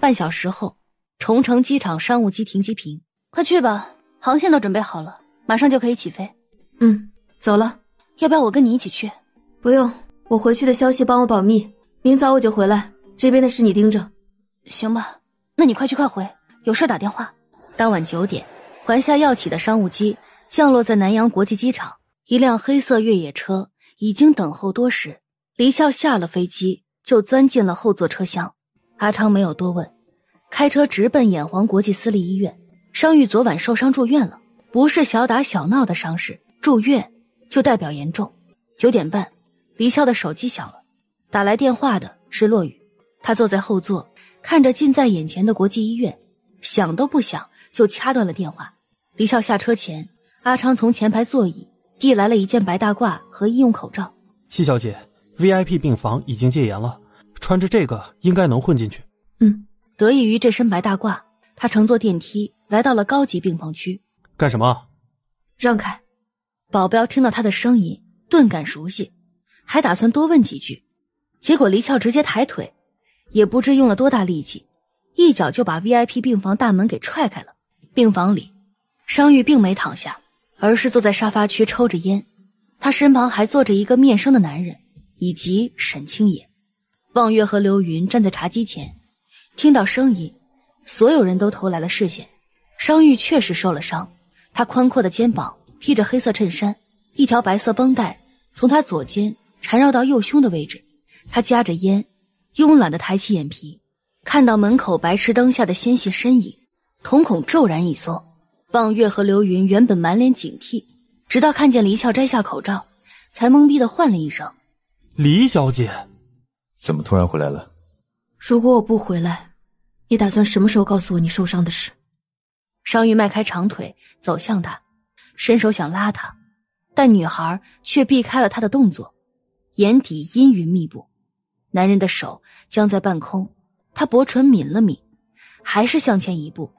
半小时后，重城机场商务机停机坪，快去吧，航线都准备好了，马上就可以起飞。嗯，走了，要不要我跟你一起去？不用，我回去的消息帮我保密，明早我就回来，这边的事你盯着。行吧，那你快去快回，有事打电话。当晚九点，环下药企的商务机降落在南阳国际机场，一辆黑色越野车已经等候多时。黎笑下了飞机，就钻进了后座车厢。阿昌没有多问，开车直奔眼皇国际私立医院。商玉昨晚受伤住院了，不是小打小闹的伤势，住院就代表严重。九点半，黎笑的手机响了，打来电话的是骆雨，他坐在后座，看着近在眼前的国际医院，想都不想就掐断了电话。黎笑下车前，阿昌从前排座椅递来了一件白大褂和医用口罩。戚小姐，VIP 病房已经戒严了。穿着这个应该能混进去。嗯，得益于这身白大褂，他乘坐电梯来到了高级病房区。干什么？让开！保镖听到他的声音，顿感熟悉，还打算多问几句，结果黎俏直接抬腿，也不知用了多大力气，一脚就把 VIP 病房大门给踹开了。病房里，商玉并没躺下，而是坐在沙发区抽着烟，他身旁还坐着一个面生的男人，以及沈清野。望月和刘云站在茶几前，听到声音，所有人都投来了视线。商玉确实受了伤，他宽阔的肩膀披着黑色衬衫，一条白色绷带从他左肩缠绕到右胸的位置。他夹着烟，慵懒的抬起眼皮，看到门口白炽灯下的纤细身影，瞳孔骤然一缩。望月和刘云原本满脸警惕，直到看见黎翘摘下口罩，才懵逼的唤了一声：“黎小姐。”怎么突然回来了？如果我不回来，你打算什么时候告诉我你受伤的事？商玉迈开长腿走向他，伸手想拉他，但女孩却避开了他的动作，眼底阴云密布。男人的手僵在半空，他薄唇抿了抿，还是向前一步，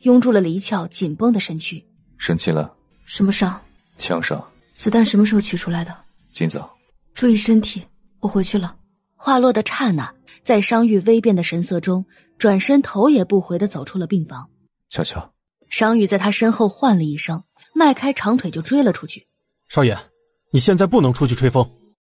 拥住了黎翘紧绷的身躯。生气了？什么伤？枪伤。子弹什么时候取出来的？今早。注意身体，我回去了。话落的刹那，在商玉微变的神色中，转身头也不回的走出了病房。乔乔，商玉在他身后唤了一声，迈开长腿就追了出去。少爷，你现在不能出去吹风。